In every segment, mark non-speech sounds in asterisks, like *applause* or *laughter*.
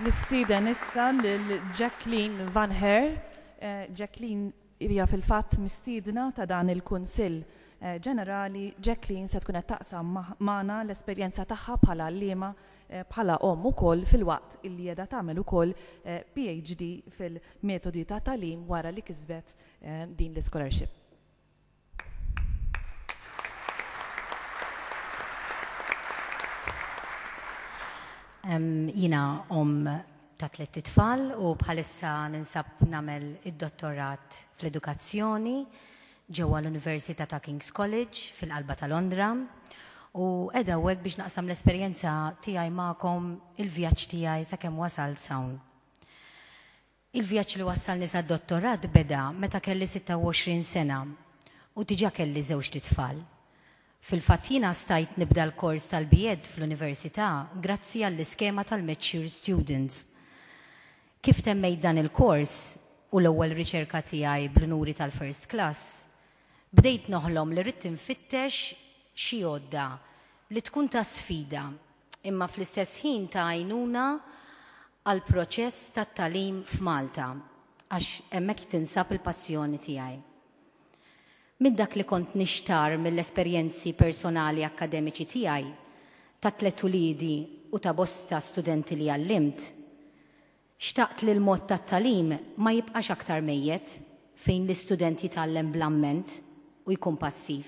Nistida nissa l-Jacqueline Van Her. Eh, Jacqueline hija fil-fatt mistidna ta' dan il-Kunsill eh, ġenerali. Jacqueline se tkun qed taqsam magħna l-esperjenza tagħha bħala allima eh, bħala om ukoll fil-waqt illi jeda tagħmel ukoll PhD fil-metodi ta' talim wara li kisbet din l-scholarship. Jina om ta' tlet tfal u bħalissa ninsab namel id-dottorat fl-edukazzjoni ġewwa l-Università ta' King's College fil-qalba ta' Londra u edha għek biex naqsam l-esperienza tijaj ma'kom il-vjaċ tijaj sa' kem wasal sawn. Il-vjaċ li wasalni sa' dottorat beda meta kelli 26 sena u tiġa kelli zewġ tfal Fil-fatina stajt nibda l-kors tal-bijed fl-Università grazzi għall-iskema tal-Mature Students. Kif temmejt dan il-kors u l-ewwel riċerka tiegħi bl-nuri tal-first class, bdejt noħlom li rrid tinfittex xi għodda li tkun ta' sfida imma fl-istess ħin ta' għajnuna għal proċess tat-talim f'Malta għax hemmhekk tinsab il-passjoni tiegħi minn dak li kont nixtar mill-esperjenzi personali akademiċi tiegħi ta' tlet ulidi u ta' bosta studenti li għallimt, xtaqt li l-mod ta' talim ma jibqax aktar mejjet fejn l-studenti tallem blamment u jkun passiv.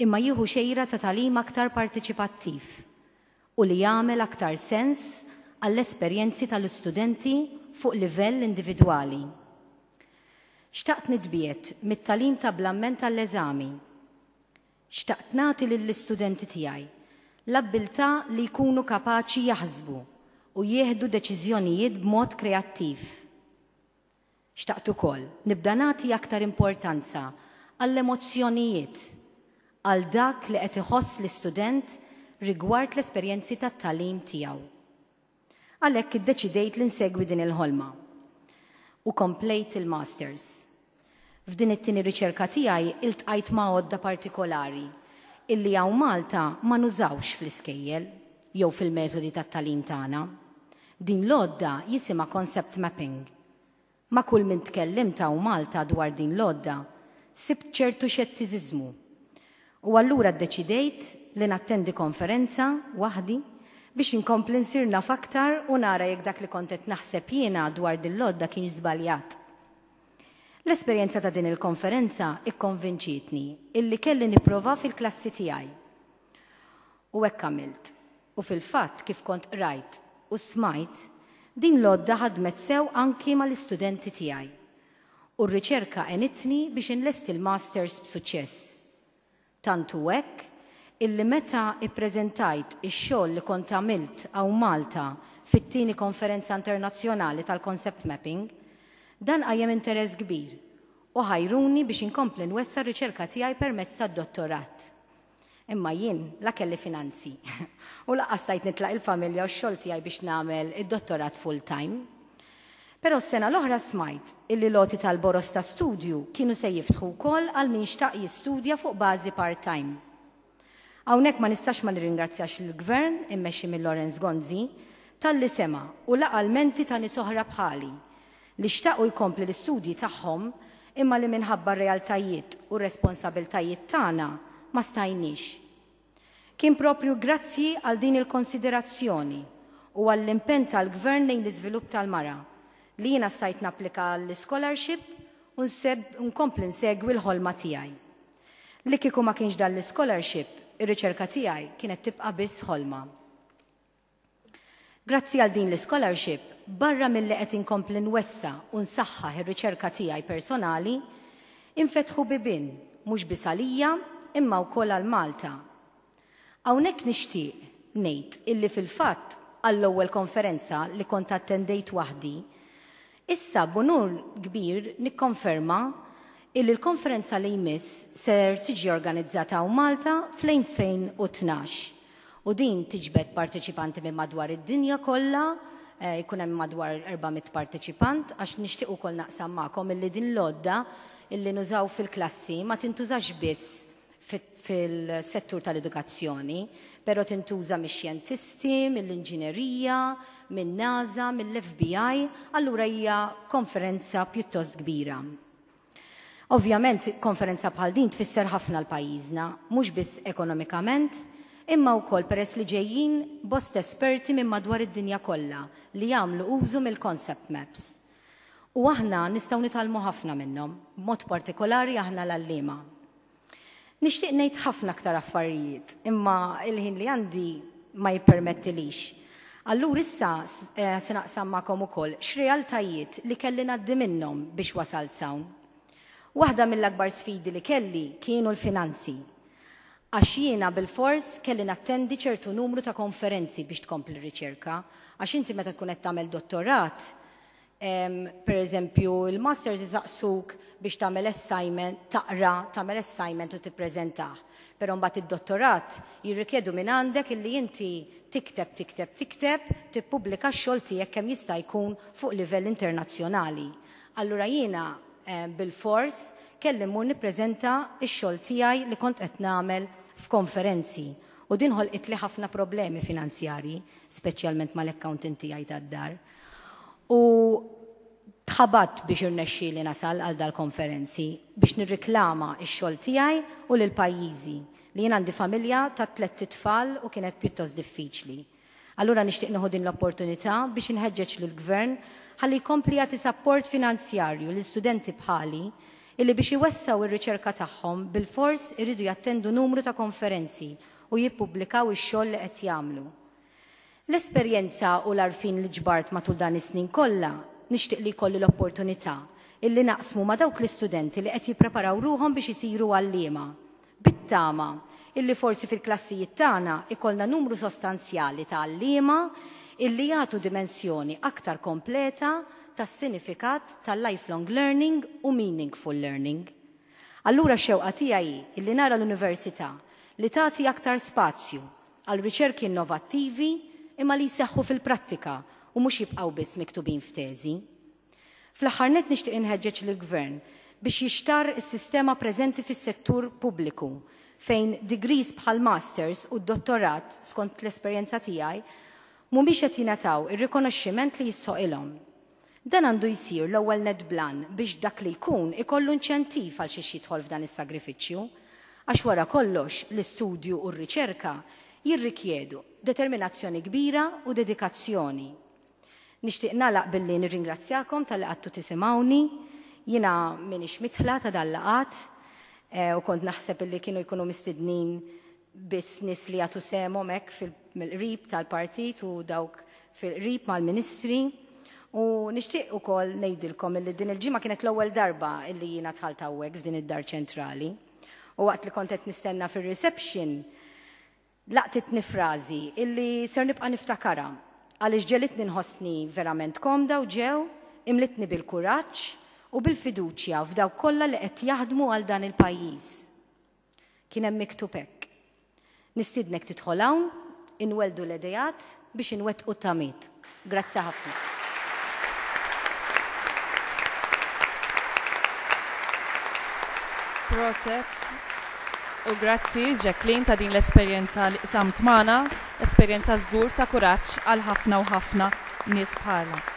Imma jieħu xejra ta' talim aktar partiċipattiv u li jagħmel aktar sens għall-esperjenzi tal-istudenti fuq livell individwali xtaqt nitbiet mit-talim ta' blamment tal-eżami. Xtaqt nati lill-istudenti tiegħi l-abbiltà li jkunu kapaċi jaħsbu u jieħdu deċiżjonijiet b'mod kreattiv. Xtaqt ukoll nibda nagħti aktar importanza għall-emozzjonijiet għal dak li qed iħoss l-istudent rigward l-esperjenzi tat-talim tiegħu. Għalhekk iddeċidejt li nsegwi din il-ħolma u komplejt il-masters. F'din it-tieni riċerka tiegħi iltqajt ma' għodda partikolari illi għaw Malta ma nużawx fl-iskejjel jew fil-metodi tat-talim tagħna. Din l-odda jisima concept mapping. Ma kull min tkellim ta' u Malta dwar din l-odda sibt ċertu xettiżiżmu. U allura ddeċidejt li nattendi konferenza wahdi biex inkompli nsirna naf aktar u nara jekk dak li kontet naħseb jiena dwar din l-odda kienx żbaljat L-esperjenza ta' din il-konferenza ikkonvinċitni illi kelli niprova fil-klassi tiegħi. U hekk għamilt. U fil-fatt kif kont rajt u smajt, din l-odda ħadmet sew anki mal-istudenti tiegħi. U r-riċerka enitni biex inlesti il-masters b'suċċess. Tantu hekk illi meta ippreżentajt ix-xogħol li kont għamilt għaw Malta fit-tieni konferenza internazzjonali tal-concept mapping, Dan għajem interess kbir u ħajruni biex inkompli nwessa r-riċerka tiegħi permezz tad-dottorat. Imma jien la kelli finanzi *laughs* u la tajt nitlaq il-familja u x-xogħol tiegħi biex nagħmel id-dottorat full time. Però s-sena l-oħra smajt illi loti tal-boros ta' studju kienu se jiftħu wkoll għal minx ta' jistudja fuq bażi part-time. Hawnhekk ma nistax ma nirringrazzjax il-gvern immexxi mill-Lorenz Gonzi tal-li sema u menti ta' nisoħra bħali li xtaqu jkompli l-istudji tagħhom imma li minħabba realtajiet u responsabiltajiet tagħna ma stajniex. Kien propju grazzi għal din il-konsiderazzjoni u għall-impenn tal-gvern lejn l-iżvilupp tal-mara li jiena stajt napplika l-scholarship u nkompli nsegwi l-ħolma tiegħi. Li kieku ma kienx dan l-scholarship, ir-riċerka tiegħi kienet tibqa' biss ħolma. Grazzi għal din l-scholarship barra mill-li qed inkompli nwessa u nsaħħaħ ir-riċerka tiegħi personali, infetħu bibin mhux bisalija imma wkoll għal Malta. Hawnhekk nixtieq ngħid illi fil-fatt għall-ewwel konferenza li kont attendejt waħdi, issa b'unur kbir nikkonferma illi l-konferenza li jmiss ser tiġi organizzata u Malta fl-2012 u din tiġbed partiċipanti minn madwar id-dinja kollha Eh, jkun hemm madwar 400 partecipant għax nixtieq ukoll naqsam magħkom illi din l-odda illi nużaw fil-klassi ma tintużax biss fil-settur tal-edukazzjoni, pero tintuża mix-xjentisti, mill-inġinerija, mill nasa mill-FBI, allura hija konferenza pjuttost kbira. Ovvjament, konferenza bħal din tfisser ħafna l-pajjiżna, mhux biss ekonomikament, imma wkoll peress li ġejjin bost esperti minn madwar id-dinja kollha li jagħmlu użu mill-concept maps. U aħna nistgħu nitalmu ħafna minnhom, b'mod partikolari aħna l-allima. Nixtieq ngħid ħafna aktar affarijiet, imma il-ħin li għandi ma jippermettilix. Allura issa eh, se sinaqsam ma'kom ukoll x'realtajiet li kelli ngħaddi minnhom biex wasalt sawn. Waħda mill-akbar sfidi li kelli kienu l-finanzi għax jiena bil-fors kelli nattendi ċertu numru ta' konferenzi biex tkompli riċerka, għax inti meta tkun qed tagħmel dottorat, per eżempju, il-masters jisaqsuk biex tagħmel assignment, taqra, tagħmel assignment u tippreżentah. Però mbagħad id-dottorat jirrikjedu minn għandek illi inti tikteb, tikteb, tikteb, tippubblika x-xogħol tiegħek kemm jista' jkun fuq livell internazzjonali. Allura jiena bil-fors kelli mmur nippreżenta x-xogħol tiegħi li kont qed nagħmel f'konferenzi u dinħol itli ħafna problemi finanzjari, speċjalment mal-accountant tiegħi tad-dar. U tħabat biex irnexxi li nasal għal dal-konferenzi biex nirriklama x-xogħol tiegħi u l pajjiżi li jien għandi familja ta' tlet titfal u kienet pjuttost diffiċli. Allura nixtieq nieħu din l-opportunità biex inħeġġeġ lill-gvern ħalli jkompli jagħti support finanzjarju l studenti bħali illi biex iwessaw ir-riċerka tagħhom bil-fors iridu jattendu numru ta' konferenzi u jippubblikaw ix-xogħol li qed jagħmlu. L-esperjenza u l-arfin li ġbart matul dan is-snin kollha nixtieq li jkolli l-opportunità illi naqsmu ma dawk l-istudenti li qed jippreparaw ruhom biex isiru għallima. Bittama illi forsi fil-klassijiet tagħna ikolna numru sostanzjali ta' għallima illi jagħtu dimensjoni aktar kompleta tas-sinifikat tal-lifelong learning u meaningful learning. Allura xewqa tiegħi illi nara l-Università li tagħti aktar spazju għal riċerki innovattivi imma li jseħħu fil-prattika u mhux jibqgħu biss miktubin f'teżi. Fl-aħħar net nixtieq inħeġġeġ lill-Gvern biex jixtar is-sistema preżenti fis-settur pubbliku fejn degrees bħal masters u dottorat skont l-esperjenza tiegħi mhumiex qed jingħataw ir-rikonoxximent li jissoqilhom Dan għandu jisir l-ewwel net blan biex dak li jkun ikollu inċentiv għal xiex jidħol f'dan is-sagrifiċċju. Għax wara kollox l-istudju u r-riċerka jirrikjedu determinazzjoni kbira u dedikazzjoni. Nixtieq nalaq billi nirringrazzjakom tal-li għattu tisimawni, jina minix mitħla ta' dal-laqat e, u kont naħseb illi kienu jkunu mistednin bis nis li għatu semom fil-rib tal-partit u dawk fil-rib mal-ministri. U nishtiq u kol nejdilkom illi din il ġima kienet l-ewwel darba illi jina tħal tawwek f'din id-dar ċentrali. U waqt li kontet nistenna fir-reception laqtit nifrazi illi ser nibqa' niftakara għaliex ġelitni nħossni verament komda u ġew, imlitni bil-kuraġġ u bil-fiduċja f'daw kollha li qed jaħdmu għal dan il-pajjiż. Kien hemm miktub hekk. Nistidnek titħol hawn, inweldu l edejat biex inwettqu tamit. Grazzi ħafna. Proset. U grazzi, Jacqueline, ta' din l-esperienza Samtmana, samt mana, esperienza zgur ta' kuraċ għal ħafna u ħafna nis bħala.